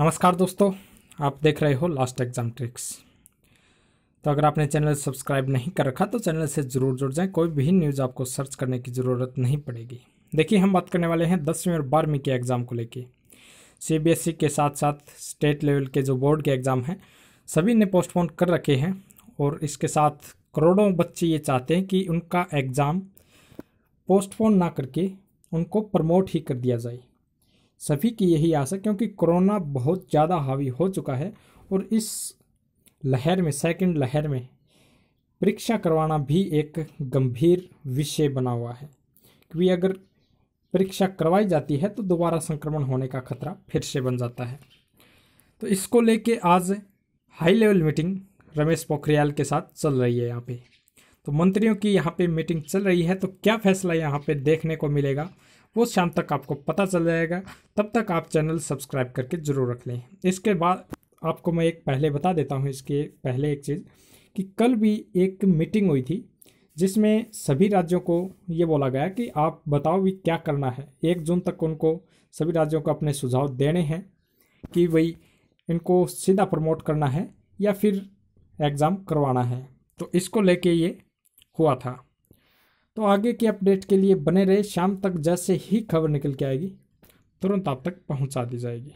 नमस्कार दोस्तों आप देख रहे हो लास्ट एग्जाम ट्रिक्स तो अगर आपने चैनल सब्सक्राइब नहीं कर रखा तो चैनल से ज़रूर जुड़ जाएं कोई भी न्यूज़ आपको सर्च करने की ज़रूरत नहीं पड़ेगी देखिए हम बात करने वाले हैं दसवीं और बारहवीं के एग्ज़ाम को लेके सीबीएसई e के साथ साथ स्टेट लेवल के जो बोर्ड के एग्ज़ाम हैं सभी ने पोस्टपोन कर रखे हैं और इसके साथ करोड़ों बच्चे ये चाहते हैं कि उनका एग्ज़ाम पोस्टपोन ना करके उनको प्रमोट ही कर दिया जाए सभी की यही आशा क्योंकि कोरोना बहुत ज़्यादा हावी हो चुका है और इस लहर में सेकंड लहर में परीक्षा करवाना भी एक गंभीर विषय बना हुआ है क्योंकि अगर परीक्षा करवाई जाती है तो दोबारा संक्रमण होने का खतरा फिर से बन जाता है तो इसको लेके आज high level meeting Ramesh Pokhriyal के साथ चल रही है यहाँ पे तो मंत्रियों की यहाँ पे मीटिंग चल रही है तो क्या फैसला यहाँ पे देखने को मिलेगा वो शाम तक आपको पता चल जाएगा तब तक आप चैनल सब्सक्राइब करके ज़रूर रख लें इसके बाद आपको मैं एक पहले बता देता हूँ इसके पहले एक चीज़ कि कल भी एक मीटिंग हुई थी जिसमें सभी राज्यों को ये बोला गया कि आप बताओ भी क्या करना है एक जून तक उनको सभी राज्यों को अपने सुझाव देने हैं कि भाई इनको सीधा प्रमोट करना है या फिर एग्ज़ाम करवाना है तो इसको लेके ये हुआ था तो आगे की अपडेट के लिए बने रहे शाम तक जैसे ही खबर निकल के आएगी तुरंत आप तक पहुंचा दी जाएगी